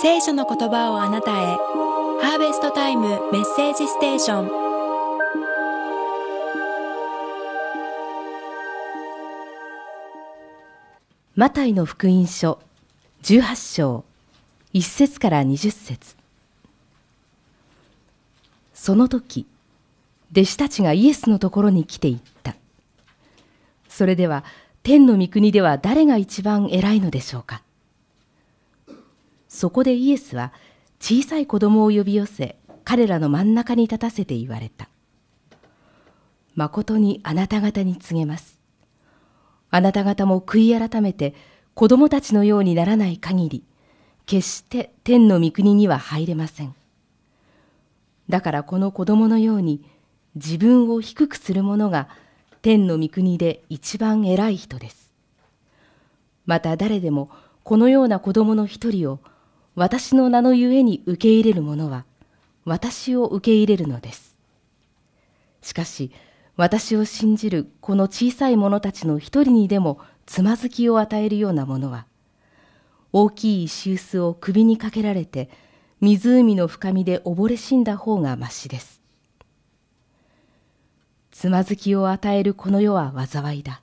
聖書の言葉をあなたへハーベストタイムメッセージステーションマタイの福音書18章1節から20節その時弟子たちがイエスのところに来ていった。それでは、天の御国では誰が一番偉いのでしょうか。そこでイエスは、小さい子供を呼び寄せ、彼らの真ん中に立たせて言われた。誠にあなた方に告げます。あなた方も悔い改めて子供たちのようにならない限り、決して天の御国には入れません。だからこの子供のように自分を低くする者が天の御国で一番偉い人です。また誰でもこのような子供の一人を私の名のゆえに受け入れる者は私を受け入れるのです。しかし私を信じるこの小さい者たちの一人にでもつまずきを与えるような者は大きい石臼を首にかけられて湖の深みで溺れ死んだ方がましです。つまずきを与えるこの世は災いだ。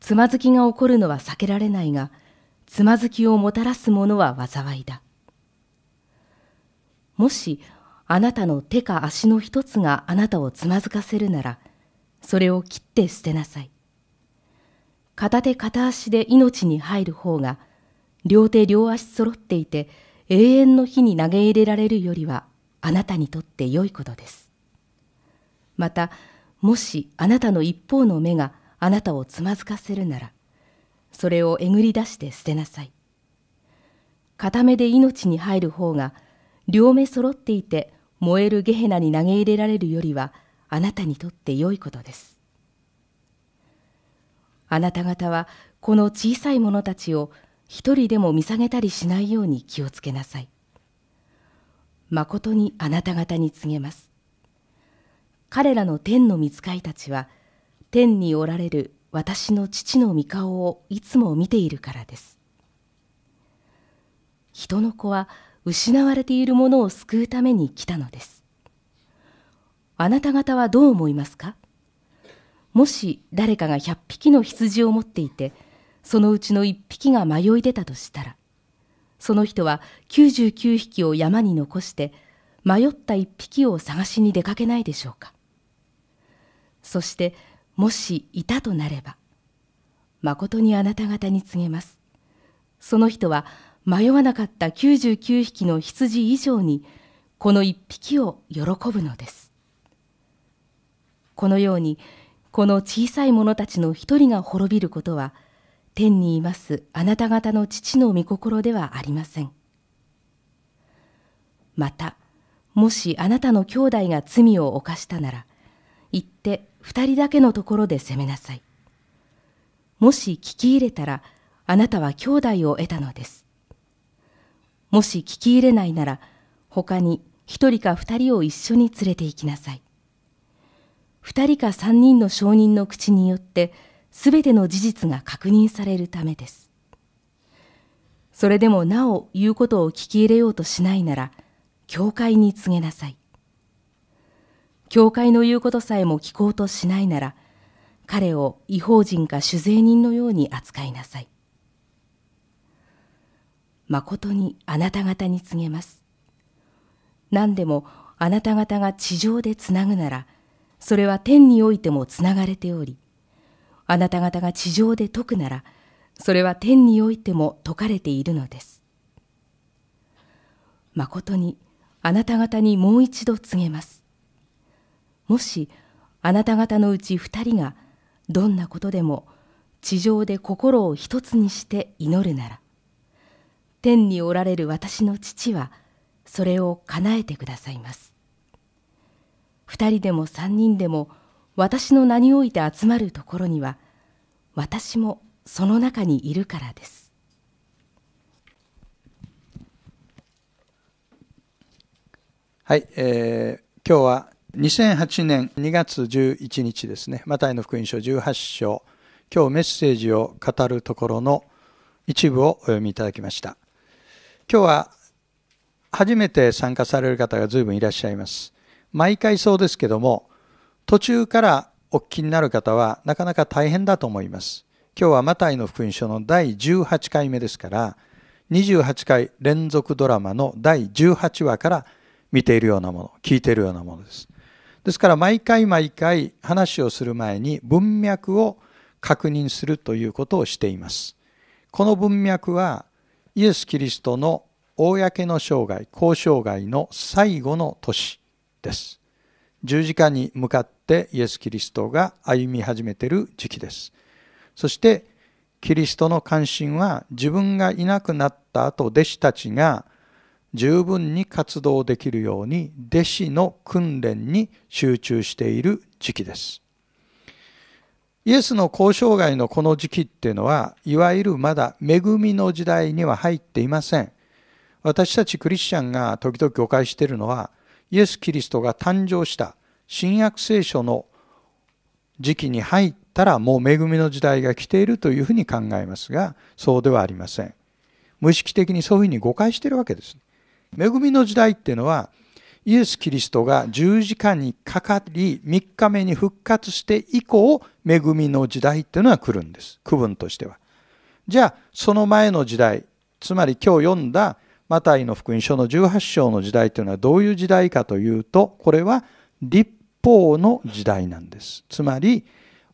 つまずきが起こるのは避けられないが、つまずきをもたらすものは災いだ。もし、あなたの手か足の一つがあなたをつまずかせるなら、それを切って捨てなさい。片手片足で命に入る方が、両手両足揃っていて、永遠の日に投げ入れられるよりは、あなたにとって良いことです。また、もしあなたの一方の目があなたをつまずかせるならそれをえぐり出して捨てなさい片目で命に入る方が両目揃っていて燃えるゲヘナに投げ入れられるよりはあなたにとって良いことですあなた方はこの小さい者たちを一人でも見下げたりしないように気をつけなさいまことにあなた方に告げます彼らの天の御使いたちは天におられる私の父の御顔をいつも見ているからです人の子は失われているものを救うために来たのですあなた方はどう思いますかもし誰かが100匹の羊を持っていてそのうちの1匹が迷い出たとしたらその人は99匹を山に残して迷った1匹を探しに出かけないでしょうかそしてもしいたとなれば誠にあなた方に告げますその人は迷わなかった99匹の羊以上にこの1匹を喜ぶのですこのようにこの小さい者たちの一人が滅びることは天にいますあなた方の父の御心ではありませんまたもしあなたの兄弟が罪を犯したなら行って二人だけのところで責めなさい。もし聞き入れたら、あなたは兄弟を得たのです。もし聞き入れないなら、他に一人か二人を一緒に連れて行きなさい。二人か三人の証人の口によって、すべての事実が確認されるためです。それでもなお言うことを聞き入れようとしないなら、教会に告げなさい。教会の言うことさえも聞こうとしないなら彼を違法人か主税人のように扱いなさい誠にあなた方に告げます何でもあなた方が地上でつなぐならそれは天においてもつながれておりあなた方が地上で解くならそれは天においても解かれているのです誠にあなた方にもう一度告げますもしあなた方のうち2人がどんなことでも地上で心を一つにして祈るなら天におられる私の父はそれを叶えてくださいます2人でも3人でも私の名において集まるところには私もその中にいるからですはい、えー、今日は2008年2月11日ですね、マタイの福音書18章、今日メッセージを語るところの一部をお読みいただきました。今日は初めて参加される方が随分いらっしゃいます。毎回そうですけども、途中からお聞きになる方はなかなか大変だと思います。今日はマタイの福音書の第18回目ですから、28回連続ドラマの第18話から見ているようなもの、聞いているようなものです。ですから毎回毎回話をする前に文脈を確認するということをしています。この文脈はイエス・キリストの公の生涯、公生涯の最後の年です。十字架に向かってイエス・キリストが歩み始めている時期です。そしてキリストの関心は自分がいなくなった後弟子たちが十分に活動できるように弟子の訓練に集中している時期です。イエスの交渉外のこの時期っていうのはいわゆるまだ恵みの時代には入っていません。私たちクリスチャンが時々誤解しているのはイエス・キリストが誕生した新約聖書の時期に入ったらもう恵みの時代が来ているというふうに考えますがそうではありません。無意識的にそういうふうに誤解しているわけです。恵みの時代っていうのはイエス・キリストが十字架にかかり3日目に復活して以降恵みの時代っていうのは来るんです区分としては。じゃあその前の時代つまり今日読んだマタイの福音書の18章の時代というのはどういう時代かというとこれは立法の時代なんです。つまり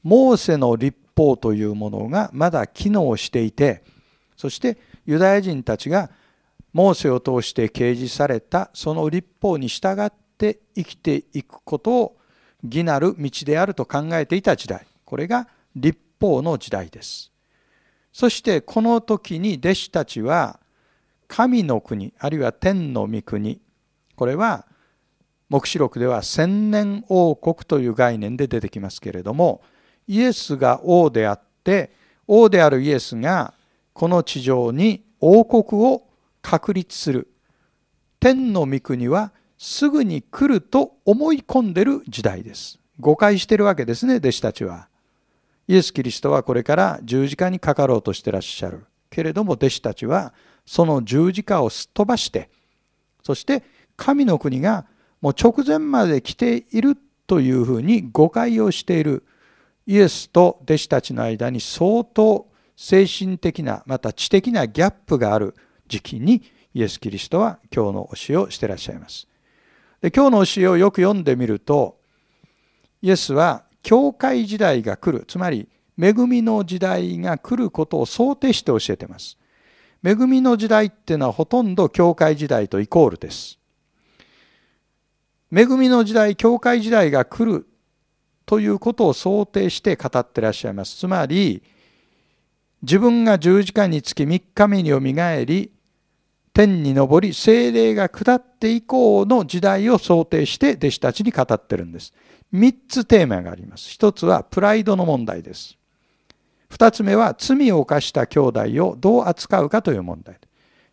モーセの立法というものがまだ機能していてそしてユダヤ人たちがモーセを通して掲示されたその立法に従って生きていくことを義なる道であると考えていた時代これが立法の時代ですそしてこの時に弟子たちは神の国あるいは天の御国これは黙示録では千年王国という概念で出てきますけれどもイエスが王であって王であるイエスがこの地上に王国を確立する天の御国はすぐに来ると思い込んでる時代です誤解してるわけですね弟子たちはイエス・キリストはこれから十字架にかかろうとしてらっしゃるけれども弟子たちはその十字架をすっ飛ばしてそして神の国がもう直前まで来ているというふうに誤解をしているイエスと弟子たちの間に相当精神的なまた知的なギャップがある時期にイエス・キリストは今日の教えをしてらっしゃいます。で今日の教えをよく読んでみるとイエスは教会時代が来るつまり恵みの時代が来ることを想定して教えてます。恵みの時代っていうのはほとんど教会時代とイコールです。恵みの時代教会時代が来るということを想定して語ってらっしゃいます。つまり自分が十字架につき3日目によみがえり天に昇り精霊が下って以降の時代を想定して弟子たちに語ってるんです。3つテーマがあります。1つはプライドの問題です。2つ目は罪を犯した兄弟をどう扱うかという問題。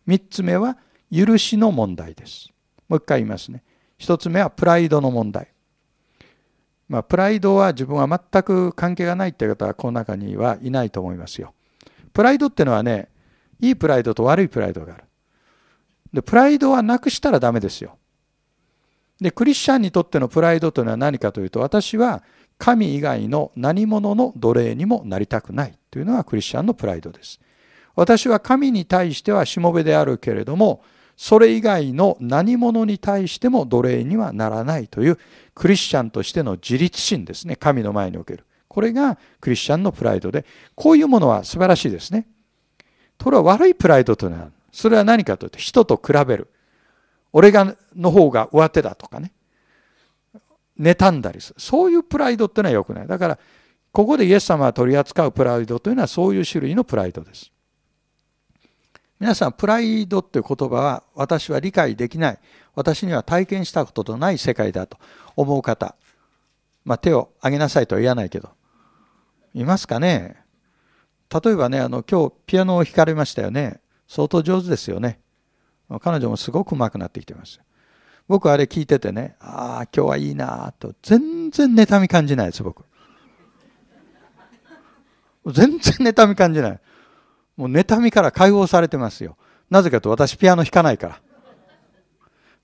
3つ目は許しの問題です。もう一回言いますね。1つ目はプライドの問題。まあ、プライドは自分は全く関係がないっていう方はこの中にはいないと思いますよ。プライドっていうのはね、いいプライドと悪いプライドがある。でプライドはなくしたらダメですよ。でクリスチャンにとってのプライドというのは何かというと私は神以外の何者の奴隷にもなりたくないというのがクリスチャンのプライドです。私は神に対してはしもべであるけれどもそれ以外の何者に対しても奴隷にはならないというクリスチャンとしての自立心ですね神の前におけるこれがクリスチャンのプライドでこういうものは素晴らしいですねこれは悪いプライドというのはそれは何かというと人と比べる俺がの方が上手だとかね妬んだりするそういうプライドっていうのは良くないだからここでイエス様が取り扱うプライドというのはそういう種類のプライドです皆さんプライドっていう言葉は私は理解できない私には体験したことのない世界だと思う方、まあ、手を挙げなさいとは言わないけどいますかね例えばねあの今日ピアノを弾かれましたよね相当上手ですよね。彼女もすごく上手くなってきてます。僕あれ聞いててね、ああ、今日はいいなと、全然妬み感じないです、僕。全然妬み感じない。もう妬みから解放されてますよ。なぜかと私ピアノ弾かないから。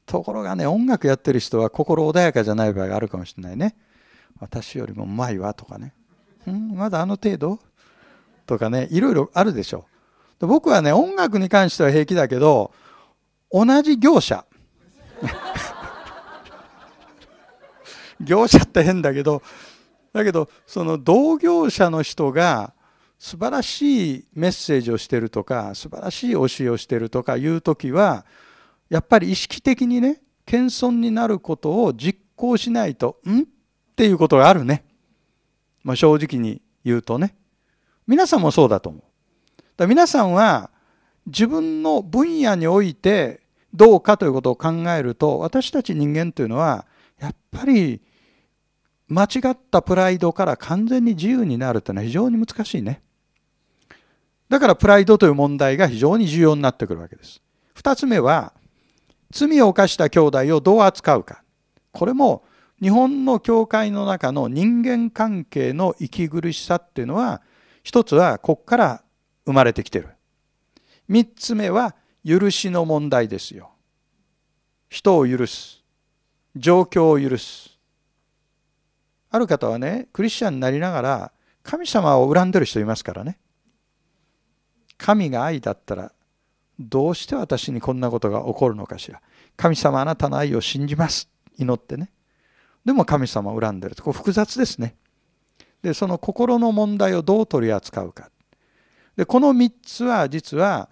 ところがね、音楽やってる人は心穏やかじゃない場合があるかもしれないね。私よりもうまいわとかね。うん、まだあの程度とかね、いろいろあるでしょう。僕はね、音楽に関しては平気だけど、同じ業者。業者って変だけど、だけど、その同業者の人が素晴らしいメッセージをしてるとか、素晴らしい教えをしてるとかいう時は、やっぱり意識的にね、謙遜になることを実行しないと、んっていうことがあるね。まあ、正直に言うとね。皆さんもそうだと思う。だ皆さんは自分の分野においてどうかということを考えると私たち人間というのはやっぱり間違ったプライドから完全に自由になるというのは非常に難しいね。だからプライドという問題が非常に重要になってくるわけです。2つ目は罪を犯した兄弟をどう扱うか。これも日本の教会の中の人間関係の息苦しさっていうのは一つはここから生まれてきてる3つ目は許しの問題ですよ人を許す状況を許すある方はねクリスチャンになりながら神様を恨んでる人いますからね神が愛だったらどうして私にこんなことが起こるのかしら神様あなたの愛を信じます祈ってねでも神様を恨んでるとこう複雑ですねでその心の問題をどう取り扱うかでこの3つは実は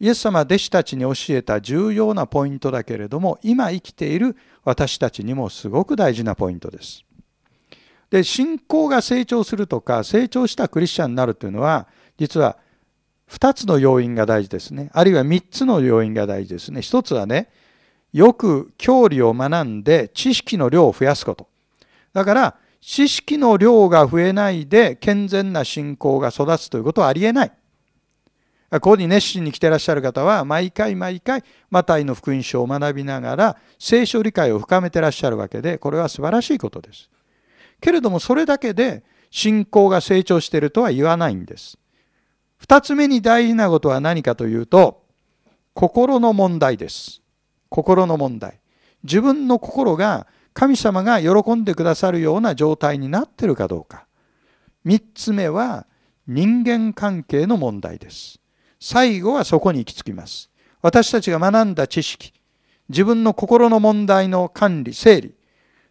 イエス様は弟子たちに教えた重要なポイントだけれども今生きている私たちにもすごく大事なポイントです。で信仰が成長するとか成長したクリスチャンになるというのは実は2つの要因が大事ですねあるいは3つの要因が大事ですね1つはねよく教理を学んで知識の量を増やすことだから知識の量が増えないで健全な信仰が育つということはありえない。ここに熱心に来てらっしゃる方は毎回毎回マタイの福音書を学びながら聖書理解を深めてらっしゃるわけでこれは素晴らしいことです。けれどもそれだけで信仰が成長しているとは言わないんです。二つ目に大事なことは何かというと心の問題です。心の問題。自分の心が神様が喜んでくださるような状態になってるかどうか3つ目は人間関係の問題です最後はそこに行き着きます私たちが学んだ知識自分の心の問題の管理整理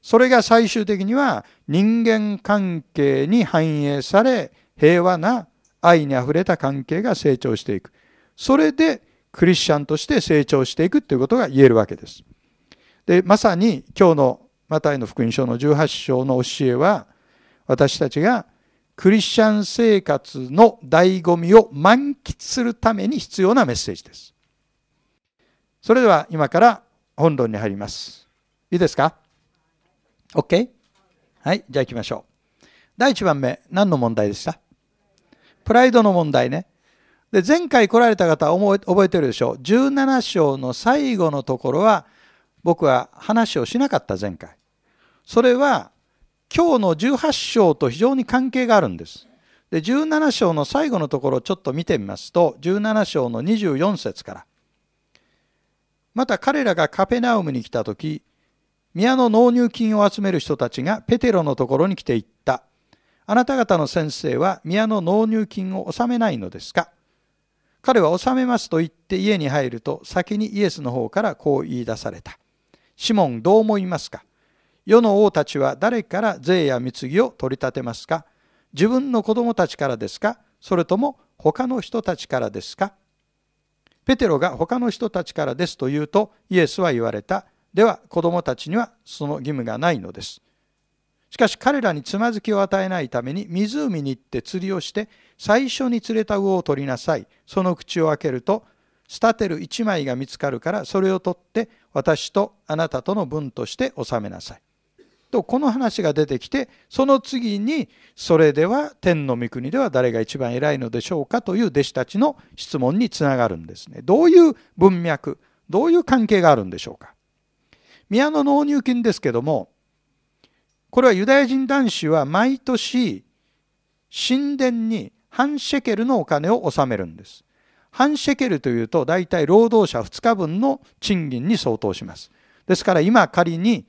それが最終的には人間関係に反映され平和な愛にあふれた関係が成長していくそれでクリスチャンとして成長していくということが言えるわけです。でまさに今日のマタイの福音書の18章の教えは私たちがクリスチャン生活の醍醐味を満喫するために必要なメッセージです。それでは今から本論に入ります。いいですか ?OK? はい、じゃあ行きましょう。第1番目、何の問題でしたプライドの問題ね。で、前回来られた方覚えてるでしょう。17章の最後のところは、僕は話をしなかった前回。それは今日の18章と非常に関係があるんです。で17章の最後のところをちょっと見てみますと17章の24節からまた彼らがカペナウムに来た時宮の納入金を集める人たちがペテロのところに来ていったあなた方の先生は宮の納入金を納めないのですか彼は納めますと言って家に入ると先にイエスの方からこう言い出されたシモンどう思いますか世の王たちは誰から税や貢ぎを取り立てますか自分の子供たちからですかそれとも他の人たちからですかペテロが他の人たちからですと言うとイエスは言われた。では子供たちにはその義務がないのです。しかし彼らにつまずきを与えないために湖に行って釣りをして最初に釣れた魚を取りなさい。その口を開けるとスタテル一枚が見つかるからそれを取って私とあなたとの分として納めなさい。とこの話が出てきてその次にそれでは天の御国では誰が一番偉いのでしょうかという弟子たちの質問につながるんですねどういう文脈どういう関係があるんでしょうか宮の納入金ですけどもこれはユダヤ人男子は毎年神殿に半シェケルのお金を納めるんです半シェケルというと大体労働者2日分の賃金に相当しますですから今仮に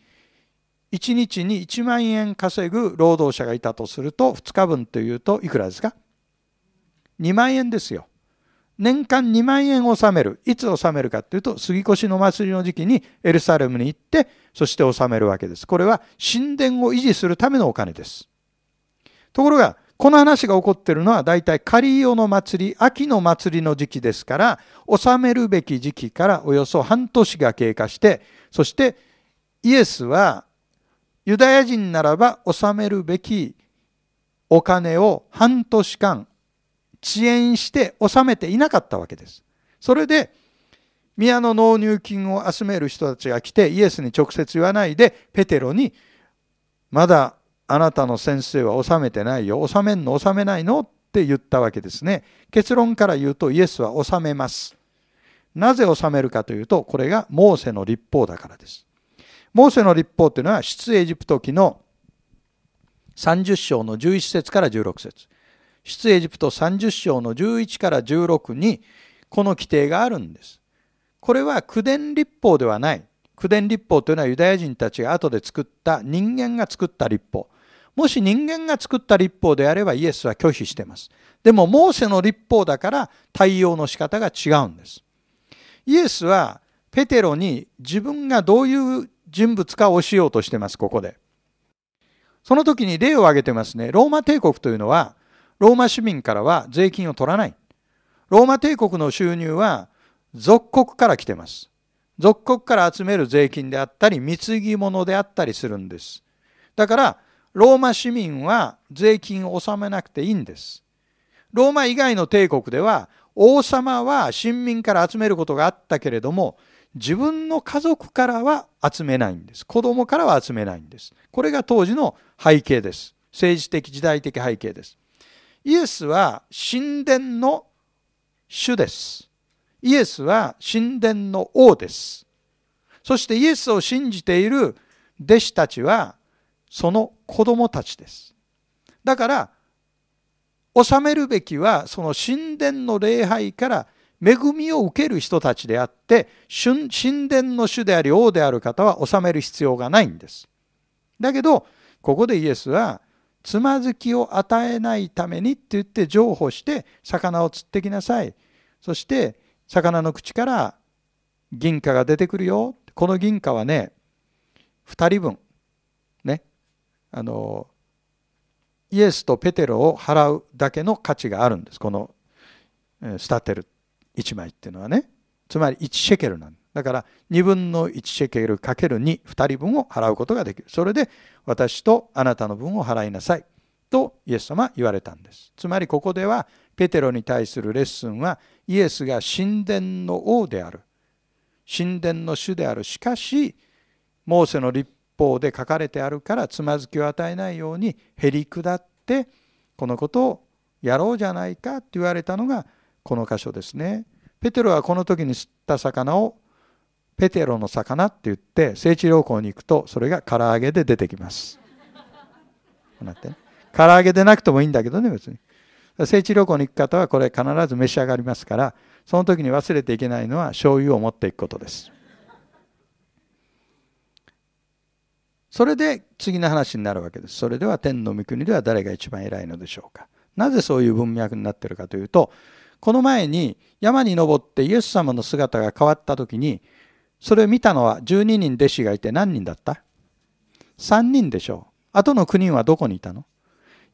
1日に1万円稼ぐ労働者がいたとすると2日分というといくらですか ?2 万円ですよ。年間2万円納める。いつ納めるかというと杉越の祭りの時期にエルサレムに行ってそして納めるわけです。これは神殿を維持するためのお金です。ところがこの話が起こってるのは大体カリオの祭り、秋の祭りの時期ですから、納めるべき時期からおよそ半年が経過して、そしてイエスはユダヤ人ならば納めるべきお金を半年間遅延して納めていなかったわけです。それで、宮の納入金を集める人たちが来て、イエスに直接言わないで、ペテロに、まだあなたの先生は納めてないよ。納めんの納めないのって言ったわけですね。結論から言うと、イエスは納めます。なぜ納めるかというと、これがモーセの立法だからです。モーセの立法というのは出エジプト記の30章の11節から16節出エジプト30章の11から16にこの規定があるんです。これは九伝立法ではない。九伝立法というのはユダヤ人たちが後で作った人間が作った立法。もし人間が作った立法であればイエスは拒否しています。でもモーセの立法だから対応の仕方が違うんです。イエスはペテロに自分がどういう人物化をしようとしてます、ここで。その時に例を挙げてますね。ローマ帝国というのは、ローマ市民からは税金を取らない。ローマ帝国の収入は、属国から来てます。属国から集める税金であったり、貢ぎ物であったりするんです。だから、ローマ市民は税金を納めなくていいんです。ローマ以外の帝国では、王様は臣民から集めることがあったけれども、自分の家族からは集めないんです。子供からは集めないんです。これが当時の背景です。政治的時代的背景です。イエスは神殿の主です。イエスは神殿の王です。そしてイエスを信じている弟子たちはその子供たちです。だから、治めるべきはその神殿の礼拝から恵みを受ける人たちであって神殿の主であり王である方は治める必要がないんです。だけどここでイエスはつまずきを与えないためにって言って譲歩して魚を釣ってきなさいそして魚の口から銀貨が出てくるよこの銀貨はね2人分ねあのイエスとペテロを払うだけの価値があるんですこのスタテル1枚っていうのはねつまり1シェケルなんだから2分の1シェケルかける2 2人分を払うことができるそれで私とあなたの分を払いなさいとイエス様は言われたんですつまりここではペテロに対するレッスンはイエスが神殿の王である神殿の主であるしかしモーセの立法で書かれてあるからつまずきを与えないようにへり下ってこのことをやろうじゃないかって言われたのがこの箇所ですね。ペテロはこの時に釣った魚をペテロの魚って言って聖地良好に行くとそれが唐揚げで出てきます。こうなってね。唐揚げでなくてもいいんだけどね別に。聖地旅行に行く方はこれ必ず召し上がりますからその時に忘れていけないのは醤油を持っていくことです。それで次の話になるわけです。それでは天の御国では誰が一番偉いのでしょうか。なぜそういう文脈になってるかというとこの前に山に登ってイエス様の姿が変わった時にそれを見たのは12人弟子がいて何人だった ?3 人でしょう。あとの9人はどこにいたの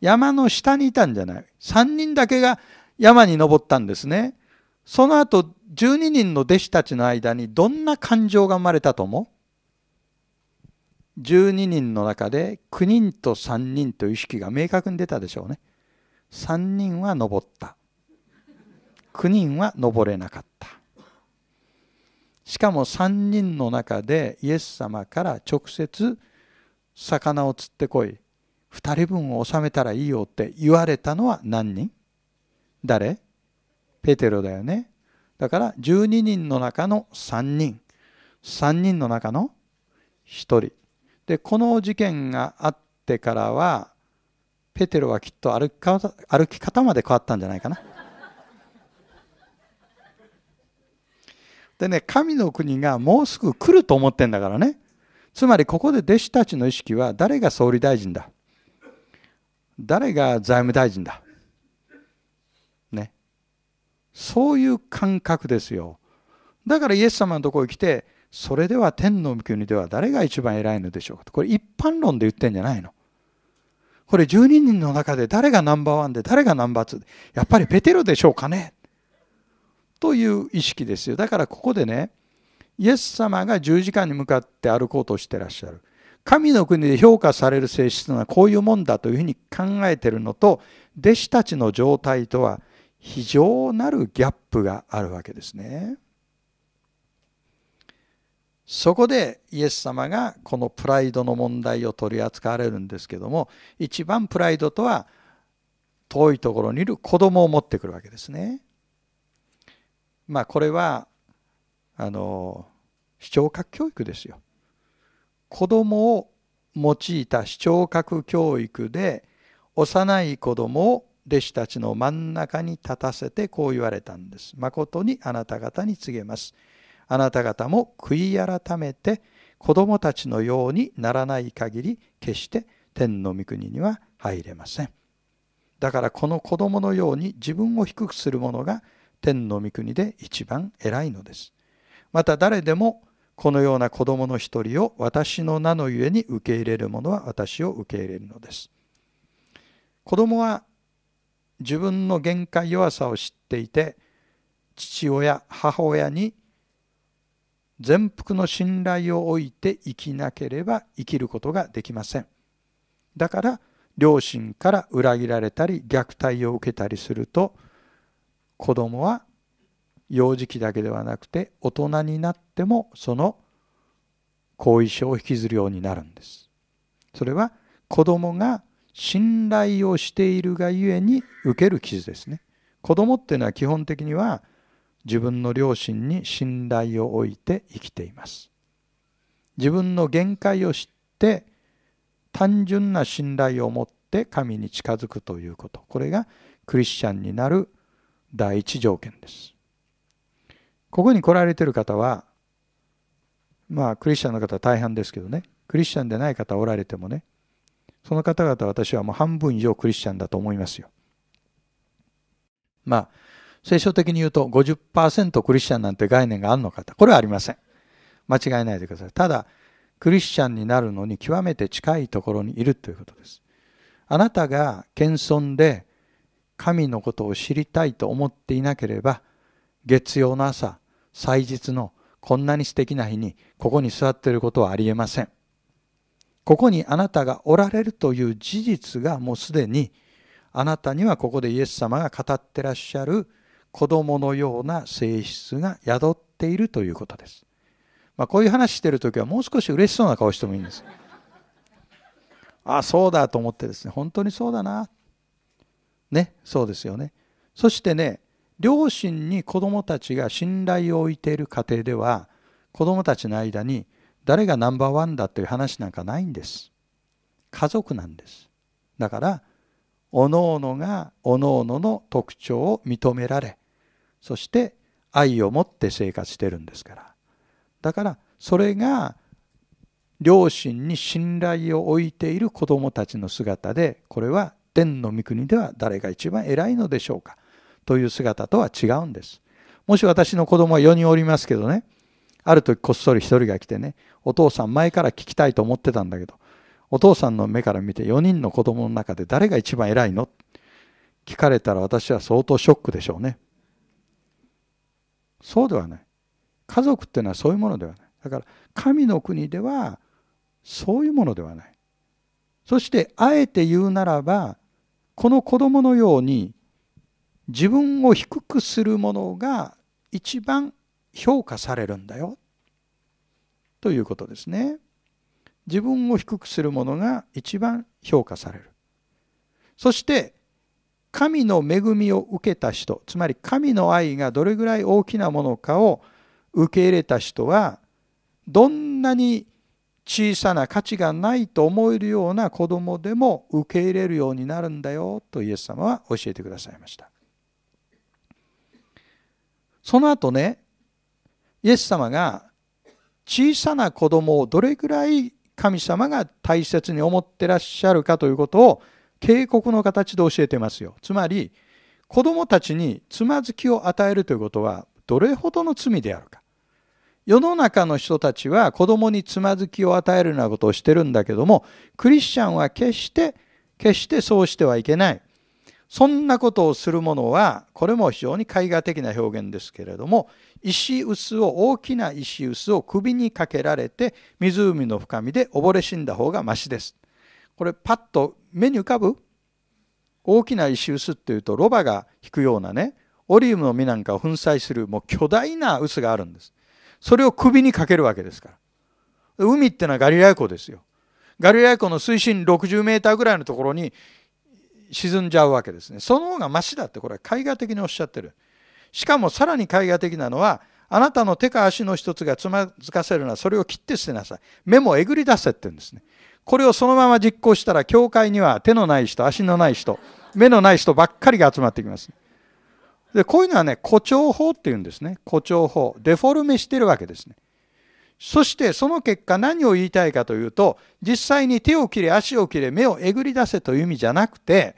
山の下にいたんじゃない。3人だけが山に登ったんですね。その後12人の弟子たちの間にどんな感情が生まれたと思う ?12 人の中で9人と3人という意識が明確に出たでしょうね。3人は登った。9人は登れなかったしかも3人の中でイエス様から直接魚を釣ってこい2人分を納めたらいいよって言われたのは何人誰ペテロだよねだから12人の中の3人3人の中の1人でこの事件があってからはペテロはきっと歩き方まで変わったんじゃないかな。でね、神の国がもうすぐ来ると思ってんだからね。つまりここで弟子たちの意識は誰が総理大臣だ誰が財務大臣だね。そういう感覚ですよ。だからイエス様のとこに来て、それでは天の国では誰が一番偉いのでしょうかと。これ一般論で言ってんじゃないの。これ12人の中で誰がナンバーワンで誰がナンバーツーやっぱりペテロでしょうかねという意識ですよだからここでねイエス様が十字架に向かって歩こうとしてらっしゃる神の国で評価される性質というのはこういうもんだというふうに考えてるのと弟子たちの状態とは非常なるギャップがあるわけですね。そこでイエス様がこのプライドの問題を取り扱われるんですけども一番プライドとは遠いところにいる子供を持ってくるわけですね。まあ、これはあの視聴覚教育ですよ。子供を用いた視聴覚教育で幼い子供を弟子たちの真ん中に立たせてこう言われたんです。誠にあなた方に告げます。あなた方も悔い改めて子供たちのようにならない限り決して天の御国には入れません。だからこの子供のように自分を低くする者が天の御国で一番偉いのです。また誰でもこのような子供の一人を私の名のゆえに受け入れる者は私を受け入れるのです。子供は自分の限界弱さを知っていて父親母親に全幅の信頼を置いて生きなければ生きることができません。だから両親から裏切られたり虐待を受けたりすると子供は幼児期だけではなくて大人になってもその後遺症を引きずるようになるんです。それは子供が信頼をしているがゆえに受ける傷ですね。子供っていうのは基本的には自分の両親に信頼を置いて生きています。自分の限界を知って単純な信頼を持って神に近づくということ。これがクリスチャンになる第一条件です。ここに来られている方は、まあ、クリスチャンの方大半ですけどね、クリスチャンでない方おられてもね、その方々は私はもう半分以上クリスチャンだと思いますよ。まあ、聖書的に言うと50%クリスチャンなんて概念があるのかと。これはありません。間違えないでください。ただ、クリスチャンになるのに極めて近いところにいるということです。あなたが謙遜で神のことを知りたいと思っていなければ月曜の朝祭日のこんなに素敵な日にここに座っていることはありえませんここにあなたがおられるという事実がもうすでにあなたにはここでイエス様が語ってらっしゃる子供のような性質が宿っているということです、まあ、こういう話してる時はもう少し嬉しそうな顔してもいいんですああそうだと思ってですね本当にそうだなね、そうですよね。そしてね、両親に子どもたちが信頼を置いている家庭では、子どもたちの間に誰がナンバーワンだという話なんかないんです。家族なんです。だから、おのおのがおのおのの特徴を認められ、そして愛を持って生活してるんですから。だから、それが両親に信頼を置いている子どもたちの姿でこれは天の御国では誰が一番偉いのでしょうかという姿とは違うんです。もし私の子供は4人おりますけどね、ある時こっそり1人が来てね、お父さん前から聞きたいと思ってたんだけど、お父さんの目から見て4人の子供の中で誰が一番偉いの聞かれたら私は相当ショックでしょうね。そうではない。家族っていうのはそういうものではない。だから神の国ではそういうものではない。そしてあえて言うならばこの子供のように自分を低くするものが一番評価されるんだよということですね。自分を低くするものが一番評価される。そして神の恵みを受けた人つまり神の愛がどれぐらい大きなものかを受け入れた人はどんなに小さな価値がないと思えるような子供でも受け入れるようになるんだよとイエス様は教えてくださいましたその後ねイエス様が小さな子供をどれくらい神様が大切に思ってらっしゃるかということを警告の形で教えてますよつまり子供たちにつまずきを与えるということはどれほどの罪であるか世の中の人たちは子供につまずきを与えるようなことをしてるんだけども、クリスチャンは決して、決してそうしてはいけない。そんなことをする者は、これも非常に絵画的な表現ですけれども、石臼を、大きな石臼を首にかけられて、湖の深みで溺れ死んだ方がましです。これパッと目に浮かぶ大きな石臼っていうと、ロバが引くようなね、オリウムの実なんかを粉砕する、もう巨大な臼があるんです。それを首にかけるわけですから。海ってのはガリラヤ湖ですよ。ガリラヤ湖の水深60メーターぐらいのところに沈んじゃうわけですね。その方がましだってこれは絵画的におっしゃってる。しかもさらに絵画的なのはあなたの手か足の一つがつまずかせるのはそれを切って捨てなさい。目もえぐり出せって言うんですね。これをそのまま実行したら教会には手のない人足のない人目のない人ばっかりが集まってきます。でこういうのはね誇張法っていうんですね誇張法デフォルメしてるわけですねそしてその結果何を言いたいかというと実際に手を切れ足を切れ目をえぐり出せという意味じゃなくて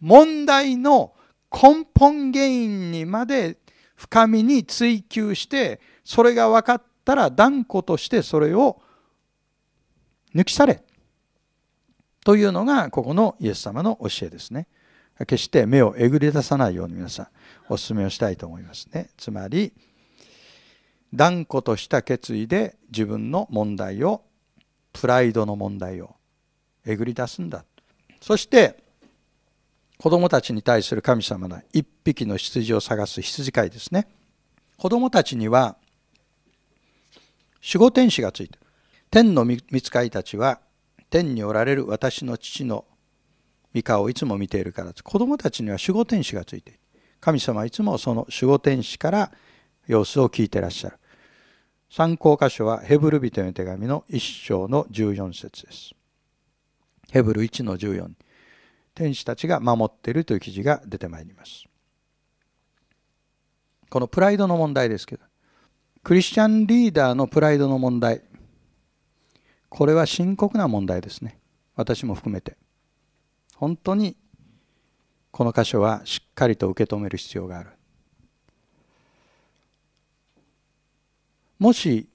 問題の根本原因にまで深みに追求してそれが分かったら断固としてそれを抜き去れというのがここのイエス様の教えですね。決して目をえぐり出さないように皆さんお勧めをしたいと思いますね。つまり断固とした決意で自分の問題をプライドの問題をえぐり出すんだそして子供たちに対する神様の一匹の羊を探す羊飼いですね子供たちには守護天使がついてる天の御使いたちは天におられる私の父の御顔をいつも見ているから子供たちには守護天使がついている神様はいつもその守護天使から様子を聞いてらっしゃる参考箇所はヘブル人への手紙の1章の14節ですヘブル1の14天使たちが守っているという記事が出てまいりますこのプライドの問題ですけどクリスチャンリーダーのプライドの問題これは深刻な問題ですね私も含めて本当にこの箇所はしっかりと受け止める必要があるもし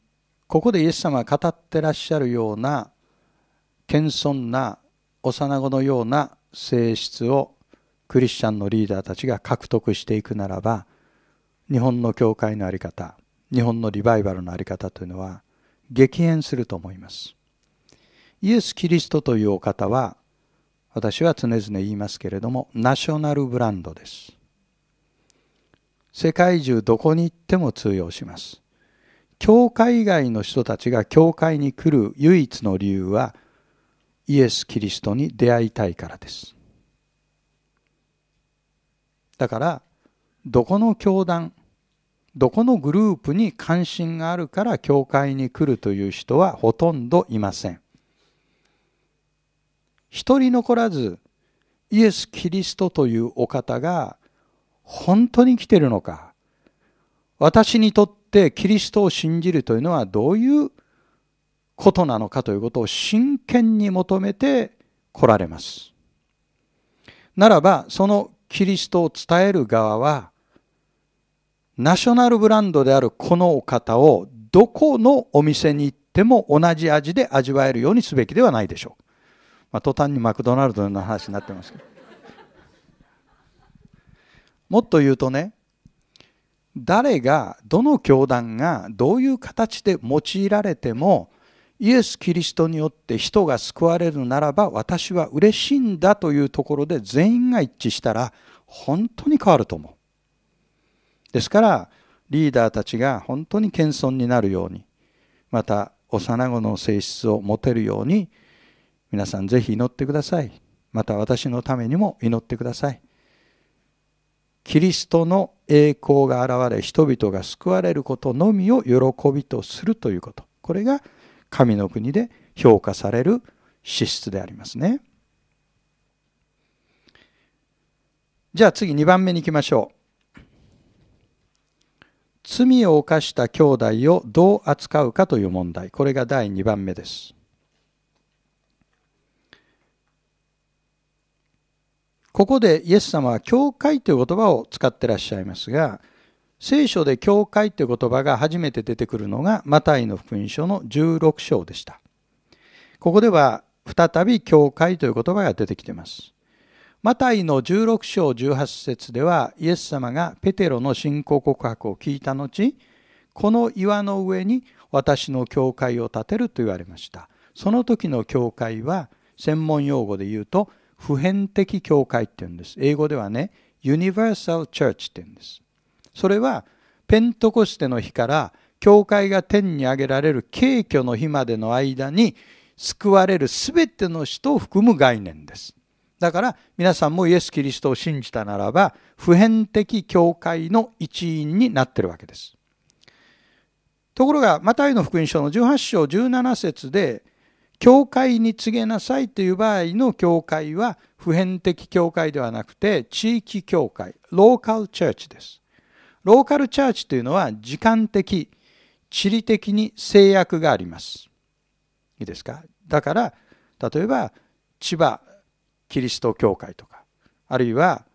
ここでイエス様が語ってらっしゃるような謙遜な幼子のような性質をクリスチャンのリーダーたちが獲得していくならば日本の教会の在り方日本のリバイバルの在り方というのは激変すると思いますイエス・キリストというお方は私は常々言いますけれどもナショナルブランドです世界中どこに行っても通用します教会以外の人たちが教会に来る唯一の理由はイエス・キリストに出会いたいからですだからどこの教団どこのグループに関心があるから教会に来るという人はほとんどいません一人残らずイエス・キリストというお方が本当に来てるのか私にとってキリストを信じるというのはどういうことなのかということを真剣に求めて来られますならばそのキリストを伝える側はナショナルブランドであるこのお方をどこのお店に行っても同じ味で味わえるようにすべきではないでしょうまあ、途端にマクドナルドの話になってますけどもっと言うとね誰がどの教団がどういう形で用いられてもイエス・キリストによって人が救われるならば私は嬉しいんだというところで全員が一致したら本当に変わると思う。ですからリーダーたちが本当に謙遜になるようにまた幼子の性質を持てるように皆さんぜひ祈ってくださいまた私のためにも祈ってくださいキリストの栄光が現れ人々が救われることのみを喜びとするということこれが神の国で評価される資質でありますねじゃあ次2番目に行きましょう罪を犯した兄弟をどう扱うかという問題これが第2番目ですここでイエス様は教会という言葉を使ってらっしゃいますが、聖書で教会という言葉が初めて出てくるのがマタイの福音書の16章でした。ここでは再び教会という言葉が出てきています。マタイの16章18節ではイエス様がペテロの信仰告白を聞いた後、この岩の上に私の教会を建てると言われました。その時の教会は専門用語で言うと普遍的教会って言うんです。英語ではね、ユニバーサル・チャーチって言うんです。それは、ペントコステの日から、教会が天に上げられる敬虚の日までの間に、救われる全ての人を含む概念です。だから皆さんもイエス・キリストを信じたならば普遍的教会の一員になってるわけです。ところがマタイの福音書の18章17節で教会に告げなさいという場合の教会は普遍的教会ではなくて地域教会、ローカルチャーチです。ローカルチャーチというのは時間的、地理的に制約があります。いいですかだから、例えば千葉キリスト教会とか、あるいは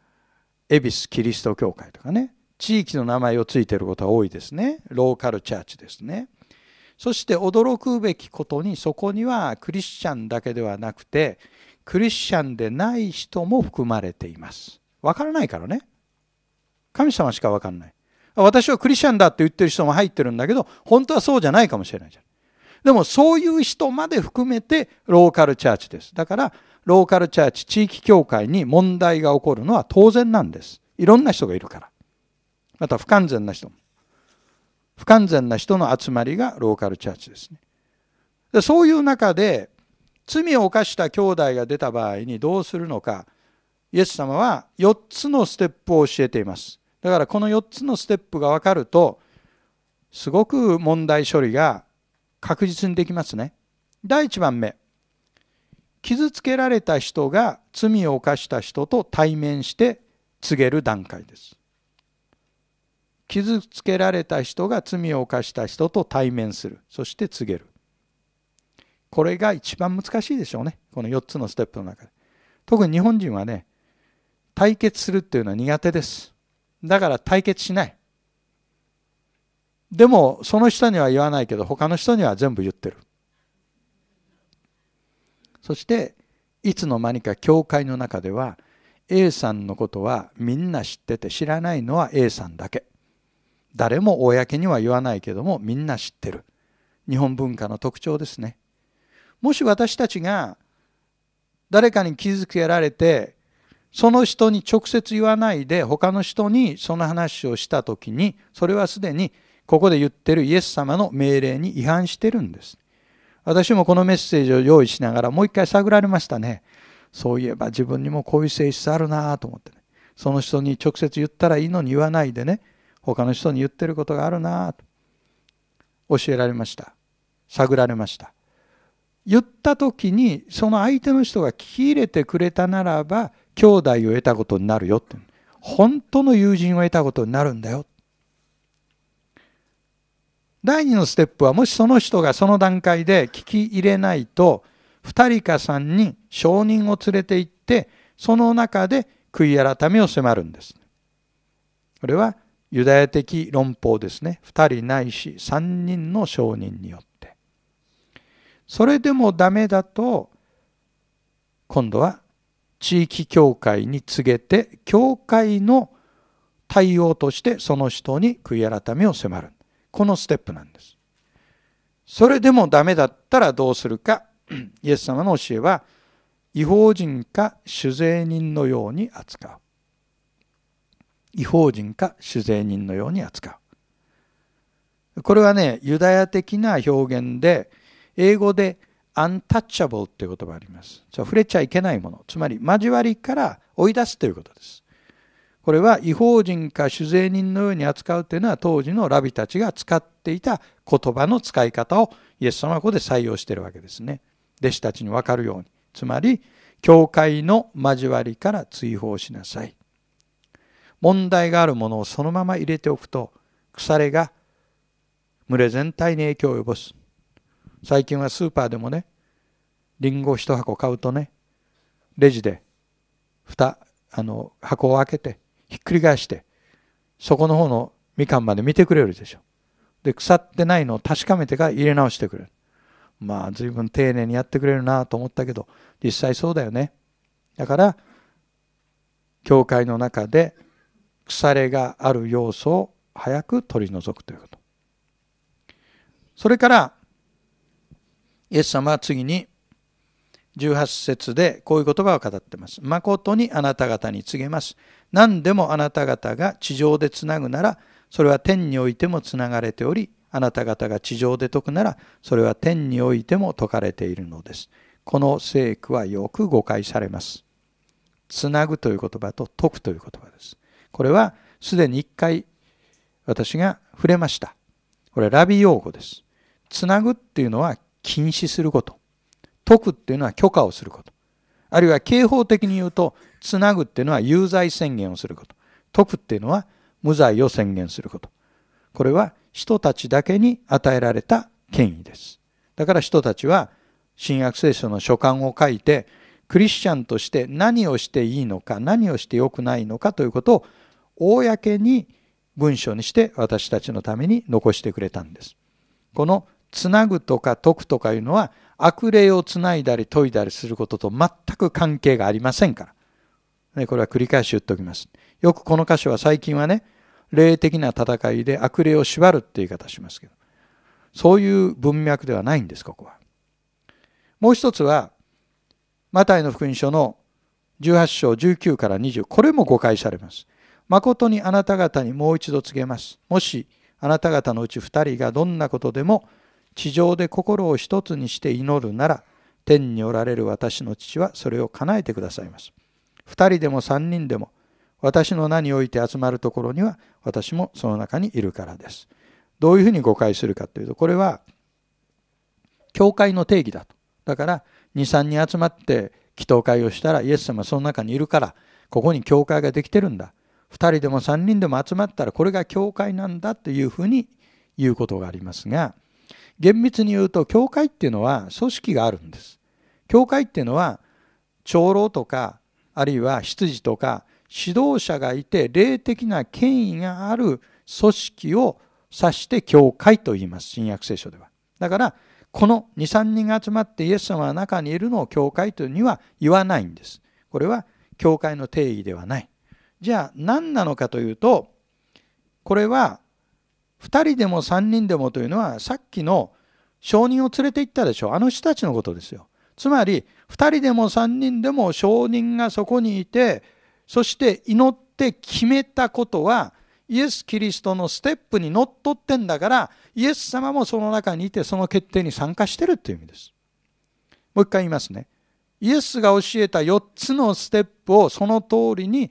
恵比寿キリスト教会とかね、地域の名前をついていることが多いですね。ローカルチャーチですね。そして驚くべきことにそこにはクリスチャンだけではなくてクリスチャンでない人も含まれています。わからないからね。神様しかわかんない。私はクリスチャンだって言ってる人も入ってるんだけど本当はそうじゃないかもしれないじゃん。でもそういう人まで含めてローカルチャーチです。だからローカルチャーチ地域協会に問題が起こるのは当然なんです。いろんな人がいるから。また不完全な人も。不完全な人の集まりがローカルチャーチですね。でそういう中で罪を犯した兄弟が出た場合にどうするのかイエス様は4つのステップを教えています。だからこの4つのステップが分かるとすごく問題処理が確実にできますね。第1番目傷つけられた人が罪を犯した人と対面して告げる段階です。傷つけられた人が罪を犯した人と対面するそして告げるこれが一番難しいでしょうねこの4つのステップの中で特に日本人はね対決するっていうのは苦手ですだから対決しないでもその人には言わないけど他の人には全部言ってるそしていつの間にか教会の中では A さんのことはみんな知ってて知らないのは A さんだけ誰も公には言わないけどもみんな知ってる日本文化の特徴ですねもし私たちが誰かに気つけられてその人に直接言わないで他の人にその話をした時にそれはすでにここで言ってるイエス様の命令に違反してるんです私もこのメッセージを用意しながらもう一回探られましたねそういえば自分にもこういう性質あるなと思って、ね、その人に直接言ったらいいのに言わないでね他の人に言ってることがあるなと教えられました探られました言った時にその相手の人が聞き入れてくれたならば兄弟を得たことになるよって本当の友人を得たことになるんだよ第2のステップはもしその人がその段階で聞き入れないと2人か3人証人を連れて行ってその中で悔い改めを迫るんです。これはユダヤ的論法ですね2人ないし3人の証人によってそれでもダメだと今度は地域教会に告げて教会の対応としてその人に悔い改めを迫るこのステップなんですそれでもダメだったらどうするかイエス様の教えは違法人か酒税人のように扱う違法人か酒税人のように扱うこれはねユダヤ的な表現で英語でアンタッチャブルという言葉があります。触れちゃいけないもの。つまり交わりから追い出すということです。これは違法人か酒税人のように扱うというのは当時のラビたちが使っていた言葉の使い方をイエス様はここで採用しているわけですね。弟子たちに分かるように。つまり、教会の交わりから追放しなさい。問題があるものをそのまま入れておくと腐れが群れ全体に影響を及ぼす最近はスーパーでもねリンゴ1箱買うとねレジで蓋あの箱を開けてひっくり返してそこの方のみかんまで見てくれるでしょで腐ってないのを確かめてから入れ直してくれるまあ随分丁寧にやってくれるなと思ったけど実際そうだよねだから教会の中で腐れがある要素を早く取り除くということそれからイエス様は次に18節でこういう言葉を語ってます。誠にあなた方に告げます。何でもあなた方が地上でつなぐなら、それは天においてもつながれており、あなた方が地上で解くなら、それは天においても解かれているのです。この聖句はよく誤解されます。つなぐという言葉と解くという言葉これはすでに一回私が触れました。これラビ用語です。つなぐっていうのは禁止すること。解くっていうのは許可をすること。あるいは刑法的に言うと、つなぐっていうのは有罪宣言をすること。解くっていうのは無罪を宣言すること。これは人たちだけに与えられた権威です。だから人たちは新約聖書の書簡を書いて、クリスチャンとして何をしていいのか、何をして良くないのかということを公に文章にして私たちのために残してくれたんです。このつなぐとか解くとかいうのは悪霊をつないだり解いだりすることと全く関係がありませんから。これは繰り返し言っておきます。よくこの箇所は最近はね、霊的な戦いで悪霊を縛るって言い方しますけど、そういう文脈ではないんです、ここは。もう一つは、マタイの福音書の18章19から20、これも誤解されます。とにあなた方にもう一度告げます。もしあなた方のうち二人がどんなことでも地上で心を一つにして祈るなら、天におられる私の父はそれを叶えてくださいます。二人でも三人でも私の名において集まるところには私もその中にいるからです。どういうふうに誤解するかというと、これは教会の定義だと。だから23人集まって祈祷会をしたらイエス様はその中にいるからここに教会ができてるんだ2人でも3人でも集まったらこれが教会なんだというふうに言うことがありますが厳密に言うと教会っていうのは組織があるんです。教会っていうのは長老とかあるいは執事とか指導者がいて霊的な権威がある組織を指して教会と言います新約聖書では。だからこの23人が集まってイエス様の中にいるのを教会というには言わないんです。これは教会の定義ではない。じゃあ何なのかというとこれは2人でも3人でもというのはさっきの証人を連れて行ったでしょあの人たちのことですよ。つまり2人でも3人でも証人がそこにいてそして祈って決めたことはイエス・キリストのステップにのっとってんだからイエス様もその中にいてその決定に参加してるっていう意味です。もう一回言いますね。イエスが教えた4つのステップをその通りに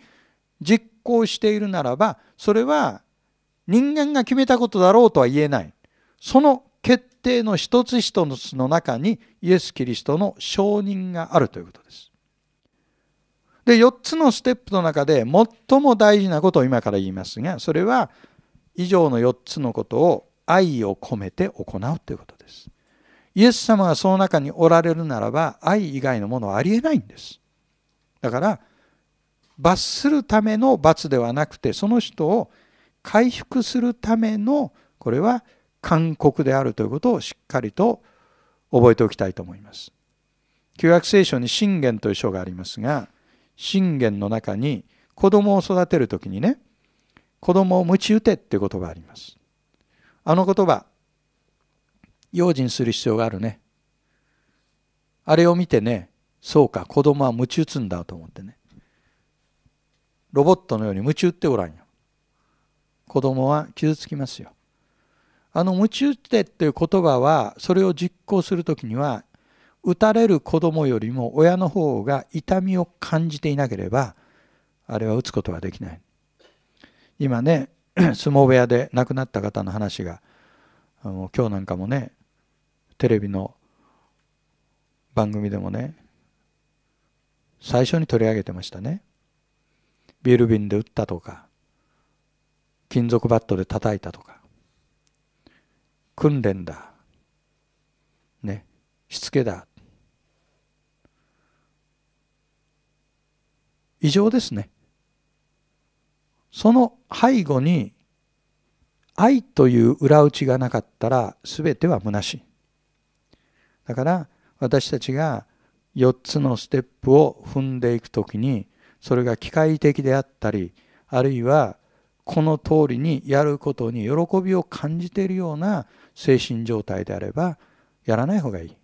実行しているならばそれは人間が決めたことだろうとは言えないその決定の一つ一つの中にイエス・キリストの承認があるということです。で4つのステップの中で最も大事なことを今から言いますがそれは以上の4つのことを愛を込めて行うということです。イエス様がその中におられるならば愛以外のものはありえないんです。だから罰するための罰ではなくてその人を回復するためのこれは勧告であるということをしっかりと覚えておきたいと思います。旧約聖書に信玄という書がありますが信玄の中に子供を育てる時にね子供を鞭打てっていう言葉あります。あの言葉用心する必要があるね。あれを見てねそうか子供は鞭打つんだと思ってねロボットのように夢中っておらんよ子供は傷つきますよあの夢中ってっていう言葉はそれを実行する時には打たれる子供よりも親の方が痛みを感じていなければあれは打つことはできない今ね 相撲部屋で亡くなった方の話があの今日なんかもねテレビの番組でもね最初に取り上げてましたねビール瓶で打ったとか金属バットで叩いたとか訓練だねしつけだ異常ですねその背後に愛という裏打ちがなかったら全ては虚しいだから私たちが4つのステップを踏んでいくときにそれが機械的であったりあるいはこの通りにやることに喜びを感じているような精神状態であればやらない方がいい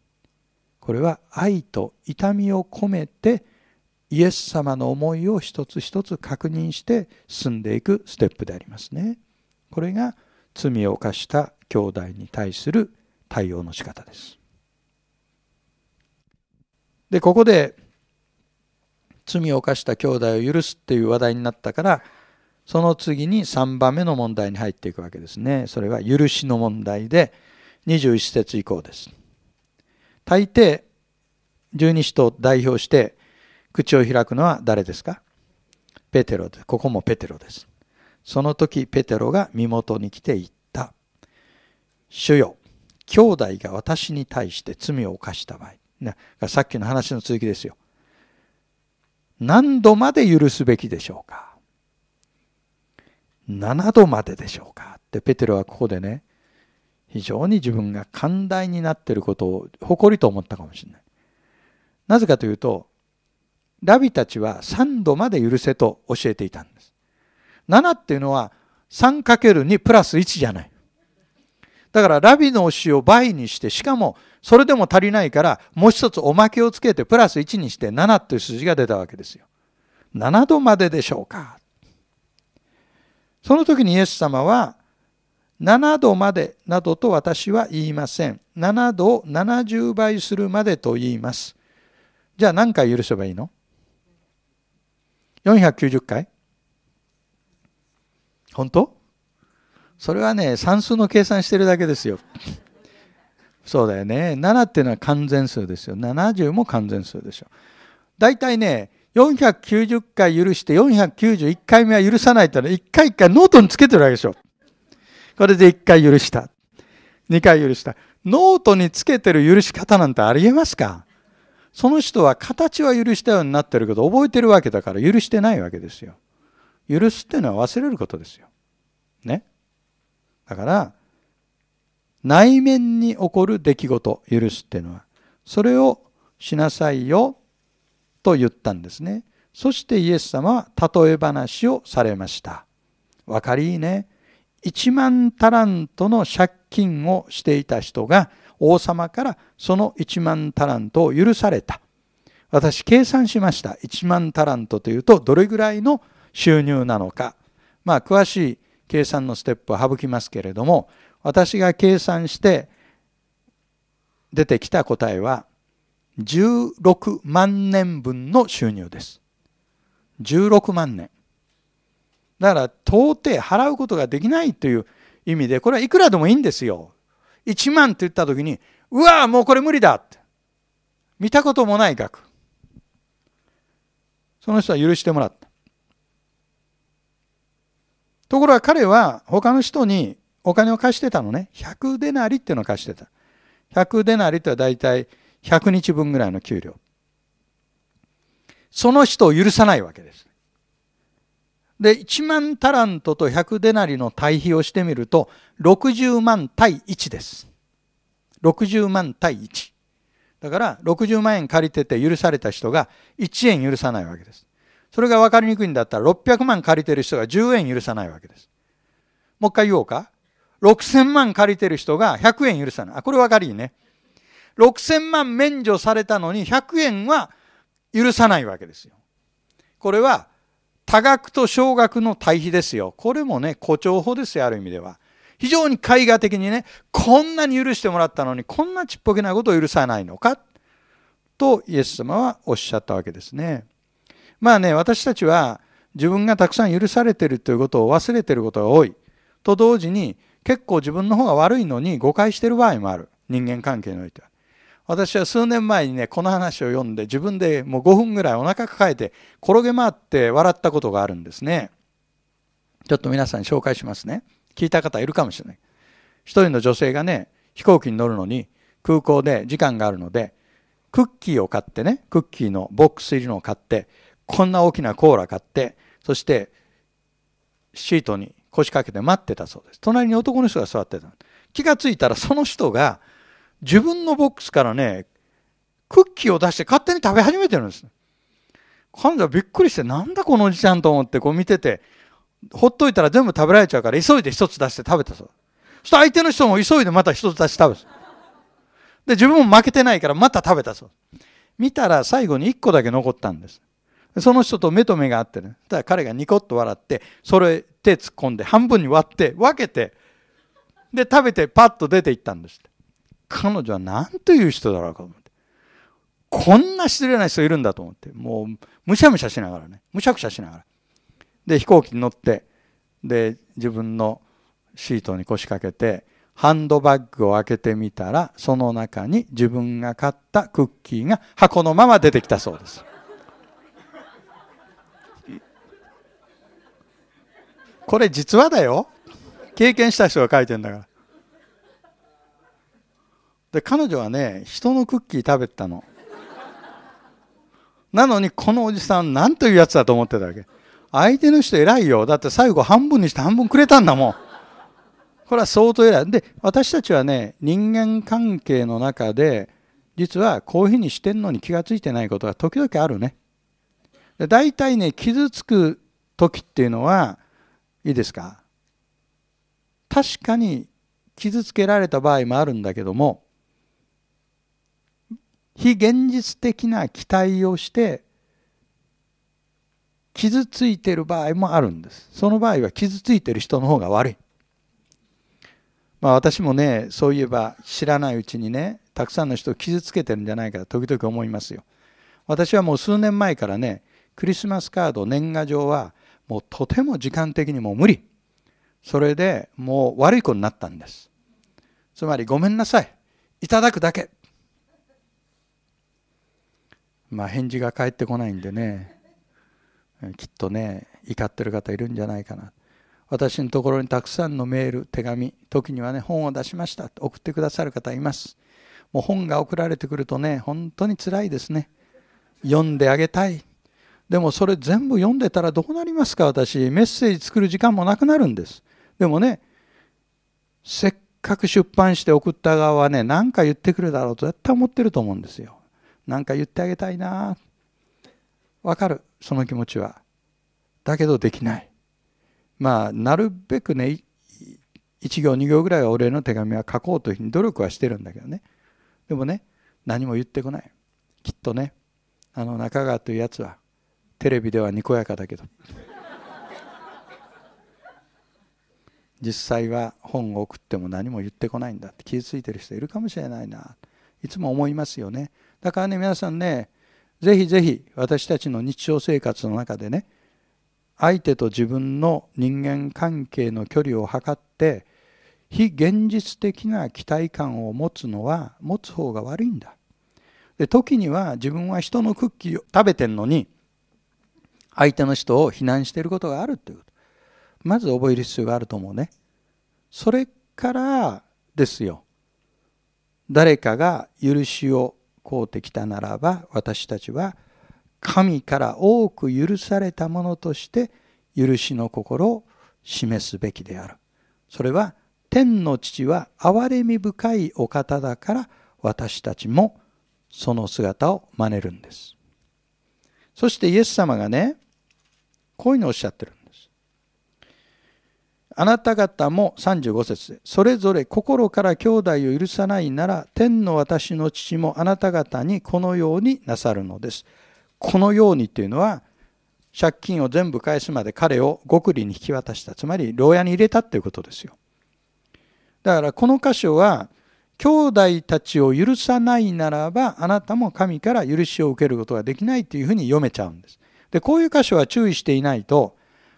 これは愛と痛みを込めてイエス様の思いを一つ一つ確認して進んでいくステップでありますねこれが罪を犯した兄弟に対する対応の仕方ですでここで罪を犯した兄弟を許すっていう話題になったからその次に3番目の問題に入っていくわけですねそれは許しの問題で21節以降です大抵十二使徒を代表して口を開くのは誰ですかペテロですここもペテロですその時ペテロが身元に来て言った主よ兄弟が私に対して罪を犯した場合さっきの話の続きですよ何度まで許すべきでしょうか7度まででしょうかってペテロはここでね非常に自分が寛大になってることを誇りと思ったかもしれないなぜかというとラビたちは3度まで許せと教えていたんです7っていうのは 3×2 プラス1じゃないだからラビの教えを倍にしてしかもそれでも足りないから、もう一つおまけをつけて、プラス1にして7という数字が出たわけですよ。7度まででしょうか。その時にイエス様は、7度までなどと私は言いません。7度を70倍するまでと言います。じゃあ何回許せばいいの ?490 回本当それはね、算数の計算してるだけですよ。そうだよね7っていうのは完全数ですよ70も完全数でしょだいたいね490回許して491回目は許さないってのは1回1回ノートにつけてるわけでしょこれで1回許した2回許したノートにつけてる許し方なんてありえますかその人は形は許したようになってるけど覚えてるわけだから許してないわけですよ許すっていうのは忘れることですよねだから内面に起こる出来事許すっていうのはそれをしなさいよと言ったんですねそしてイエス様は例え話をされましたわかりいいね1万タラントの借金をしていた人が王様からその1万タラントを許された私計算しました1万タラントというとどれぐらいの収入なのかまあ詳しい計算のステップは省きますけれども私が計算して出てきた答えは16万年分の収入です。16万年。だから到底払うことができないという意味でこれはいくらでもいいんですよ。1万って言った時にうわもうこれ無理だって見たこともない額その人は許してもらったところが彼は他の人にお金を貸してたのね。100デナリっていうのを貸してた。100デナリは大体100日分ぐらいの給料。その人を許さないわけです。で、1万タラントと100デナリの対比をしてみると、60万対1です。60万対1。だから、60万円借りてて許された人が1円許さないわけです。それが分かりにくいんだったら、600万借りてる人が10円許さないわけです。もう一回言おうか。6000万借りてる人が100円許さない。あ、これ分かりいいね。6000万免除されたのに100円は許さないわけですよ。これは多額と少額の対比ですよ。これもね、誇張法ですよ、ある意味では。非常に絵画的にね、こんなに許してもらったのに、こんなちっぽけなことを許さないのか、とイエス様はおっしゃったわけですね。まあね、私たちは自分がたくさん許されてるということを忘れてることが多い。と同時に、結構自分の方が悪いのに誤解してる場合もある人間関係においては私は数年前にねこの話を読んで自分でもう5分ぐらいお腹抱えて転げ回って笑ったことがあるんですねちょっと皆さんに紹介しますね聞いた方いるかもしれない一人の女性がね飛行機に乗るのに空港で時間があるのでクッキーを買ってねクッキーのボックス入りのを買ってこんな大きなコーラ買ってそしてシートに腰掛けて待ってたそうです。隣に男の人が座ってた。気がついたらその人が自分のボックスからね、クッキーを出して勝手に食べ始めてるんです。彼女はびっくりして、なんだこのおじちゃんと思ってこう見てて、ほっといたら全部食べられちゃうから急いで一つ出して食べたそう。そしたら相手の人も急いでまた一つ出して食べた。で、自分も負けてないからまた食べたそう。見たら最後に一個だけ残ったんです。その人と目と目があってね。ただ彼がニコッと笑って、それ手突っ込んで半分に割って分けてで食べてパッと出て行ったんです彼女は何という人だろうかと思ってこんな失礼な人いるんだと思ってもうむしゃむしゃしながらねむしゃくしゃしながらで飛行機に乗ってで自分のシートに腰掛けてハンドバッグを開けてみたらその中に自分が買ったクッキーが箱のまま出てきたそうです。これ実話だよ経験した人が書いてんだからで彼女はね人のクッキー食べてたのなのにこのおじさん何というやつだと思ってたわけ相手の人偉いよだって最後半分にして半分くれたんだもんこれは相当偉いで私たちはね人間関係の中で実はこういうふうにしてんのに気が付いてないことが時々あるねで大体ね傷つく時っていうのはいいですか確かに傷つけられた場合もあるんだけども非現実的な期待をして傷ついてる場合もあるんですその場合は傷ついてる人の方が悪いまあ私もねそういえば知らないうちにねたくさんの人を傷つけてるんじゃないかと時々思いますよ私はもう数年前からねクリスマスカード年賀状はもうとても時間的にも無理それでもう悪い子になったんですつまりごめんなさいいただくだけまあ返事が返ってこないんでねきっとね怒ってる方いるんじゃないかな私のところにたくさんのメール手紙時にはね本を出しましたと送ってくださる方いますもう本が送られてくるとね本当につらいですね読んであげたいでもそれ全部読んでたらどうなりますか私メッセージ作る時間もなくなるんですでもねせっかく出版して送った側はね何か言ってくるだろうと絶対思ってると思うんですよ何か言ってあげたいなわかるその気持ちはだけどできないまあなるべくね1行2行ぐらいはお礼の手紙は書こうというふうに努力はしてるんだけどねでもね何も言ってこないきっとねあの中川というやつはテレビではにこやかだけど実際は本を送っても何も言ってこないんだって気付いてる人いるかもしれないないつも思いますよねだからね皆さんねぜひぜひ私たちの日常生活の中でね相手と自分の人間関係の距離を測って非現実的な期待感を持つのは持つ方が悪いんだで時には自分は人のクッキーを食べてんのに相手の人を非難していることがあるということまず覚える必要があると思うねそれからですよ誰かが許しを請うてきたならば私たちは神から多く許されたものとして許しの心を示すべきであるそれは天の父は憐れみ深いお方だから私たちもその姿を真似るんですそしてイエス様がねこういうのをおっしゃってるんです。あなた方も35節で、それぞれ心から兄弟を許さないなら、天の私の父もあなた方にこのようになさるのです。このようにというのは、借金を全部返すまで彼を極利に引き渡した。つまり、牢屋に入れたということですよ。だから、この箇所は、兄弟たちを許さないならば、あなたも神から許しを受けることができないというふうに読めちゃうんです。でこういう箇所は注意していないと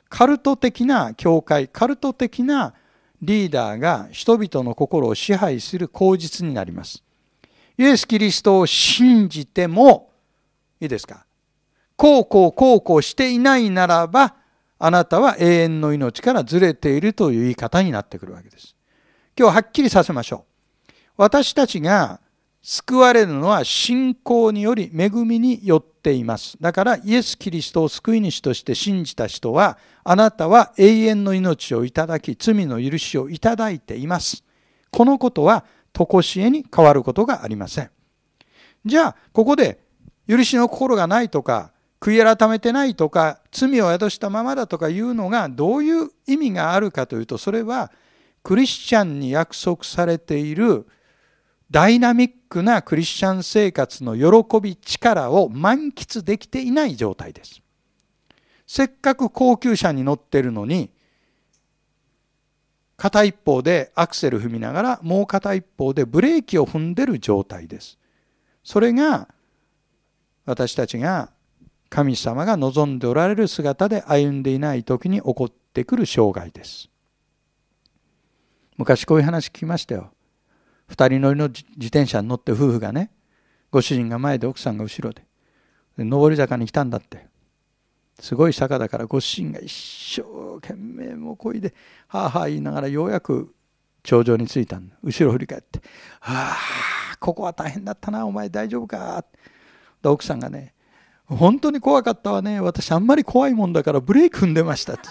カルト的な教会カルト的なリーダーが人々の心を支配する口実になりますイエス・キリストを信じてもいいですかこうこうこうこうしていないならばあなたは永遠の命からずれているという言い方になってくるわけです今日はっきりさせましょう私たちが救われるのは信仰により恵みによってていますだからイエス・キリストを救い主として信じた人はあなたは永遠の命をいただき罪の許しをいただいていますこのことは常しえに変わることがありませんじゃあここで許しの心がないとか悔い改めてないとか罪を宿したままだとかいうのがどういう意味があるかというとそれはクリスチャンに約束されているダイナミックなクリスチャン生活の喜び力を満喫できていない状態ですせっかく高級車に乗ってるのに片一方でアクセル踏みながらもう片一方でブレーキを踏んでる状態ですそれが私たちが神様が望んでおられる姿で歩んでいない時に起こってくる障害です昔こういう話聞きましたよ2人乗りの自転車に乗って夫婦がねご主人が前で奥さんが後ろで上り坂に来たんだってすごい坂だからご主人が一生懸命もうこいではあはあ言いながらようやく頂上に着いたんだ後ろ振り返って「ああここは大変だったなお前大丈夫か」で奥さんがね「本当に怖かったわね私あんまり怖いもんだからブレーク踏んでました」って。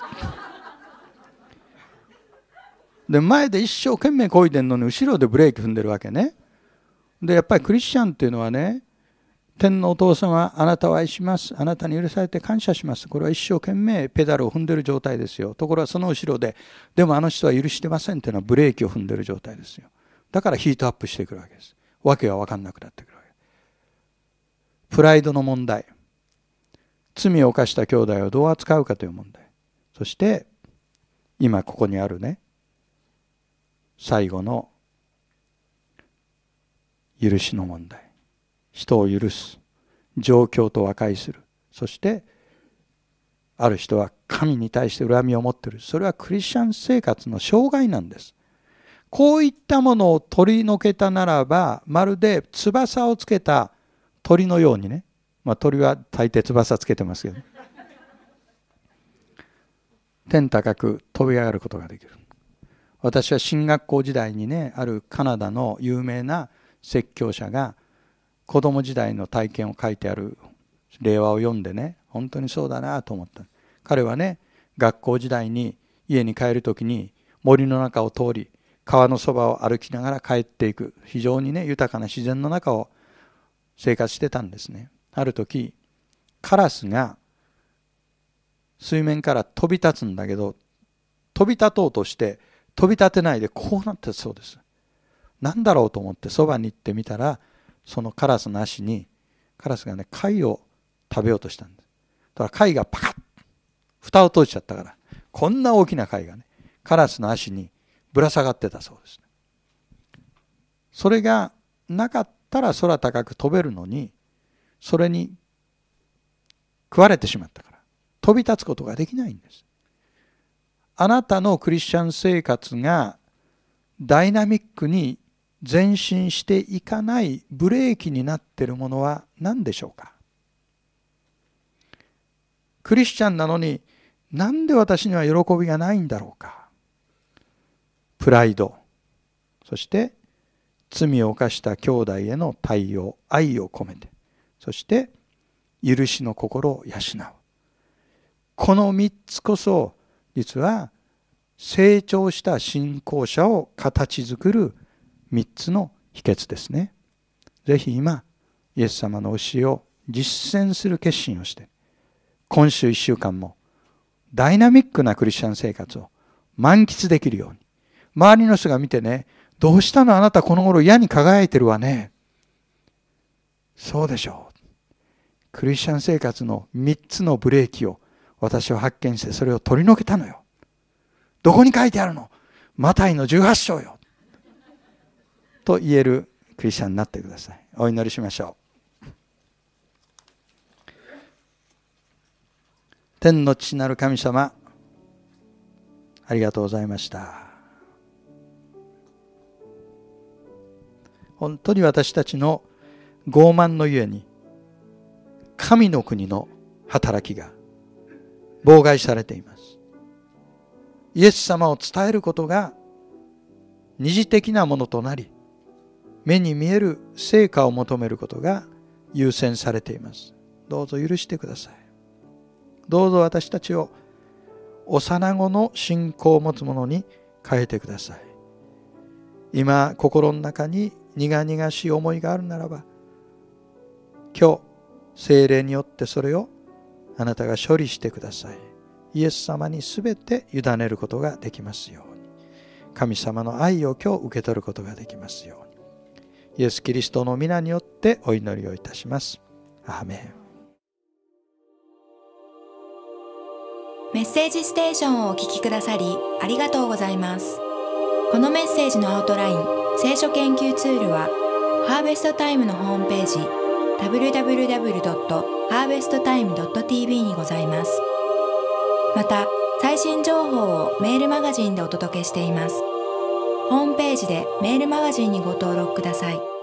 で前で一生懸命こいでんのに後ろでブレーキ踏んでるわけねでやっぱりクリスチャンっていうのはね天のお父様あなたを愛しますあなたに許されて感謝しますこれは一生懸命ペダルを踏んでる状態ですよところがその後ろででもあの人は許してませんっていうのはブレーキを踏んでる状態ですよだからヒートアップしてくるわけです訳が分かんなくなってくるわけプライドの問題罪を犯した兄弟をどう扱うかという問題そして今ここにあるね最後の許しの問題人を許す状況と和解するそしてある人は神に対して恨みを持っているそれはクリスチャン生活の障害なんですこういったものを取り除けたならばまるで翼をつけた鳥のようにね、まあ、鳥は大抵翼つけてますけど天高く飛び上がることができる私は進学校時代にねあるカナダの有名な説教者が子供時代の体験を書いてある令和を読んでね本当にそうだなと思った彼はね学校時代に家に帰る時に森の中を通り川のそばを歩きながら帰っていく非常にね豊かな自然の中を生活してたんですねある時カラスが水面から飛び立つんだけど飛び立とうとして飛び立てないでこうなってそうです。何だろうと思ってそばに行ってみたらそのカラスの足にカラスがね貝を食べようとしたんです。だから貝がパカッ蓋を閉じちゃったからこんな大きな貝がねカラスの足にぶら下がってたそうです、それがなかったら空高く飛べるのにそれに食われてしまったから飛び立つことができないんです。あなたのクリスチャン生活がダイナミックに前進していかないブレーキになっているものは何でしょうかクリスチャンなのになんで私には喜びがないんだろうかプライドそして罪を犯した兄弟への対応愛を込めてそして許しの心を養うこの3つこそ実は成長した信仰者を形作る3つの秘訣ですね。ぜひ今、イエス様の教えを実践する決心をして、今週1週間もダイナミックなクリスチャン生活を満喫できるように、周りの人が見てね、どうしたのあなたこの頃嫌に輝いてるわね。そうでしょう。クリスチャン生活の3つのブレーキを私を発見してそれを取り除けたのよ。どこに書いてあるのマタイの18章よ。と言えるクリスチャンになってください。お祈りしましょう。天の父なる神様ありがとうございました本当に私たちの傲慢のゆえに神の国の働きが妨害されていますイエス様を伝えることが二次的なものとなり目に見える成果を求めることが優先されていますどうぞ許してくださいどうぞ私たちを幼子の信仰を持つ者に変えてください今心の中に苦々しい思いがあるならば今日精霊によってそれをあなたが処理してください。イエス様にすべて委ねることができますように。神様の愛を今日受け取ることができますように。イエス・キリストの皆によってお祈りをいたします。アーメン。メッセージステーションをお聞きくださりありがとうございます。このメッセージのアウトライン、聖書研究ツールは、ハーベストタイムのホームページ、www.harvesttime.tv にございます。また、最新情報をメールマガジンでお届けしています。ホームページでメールマガジンにご登録ください。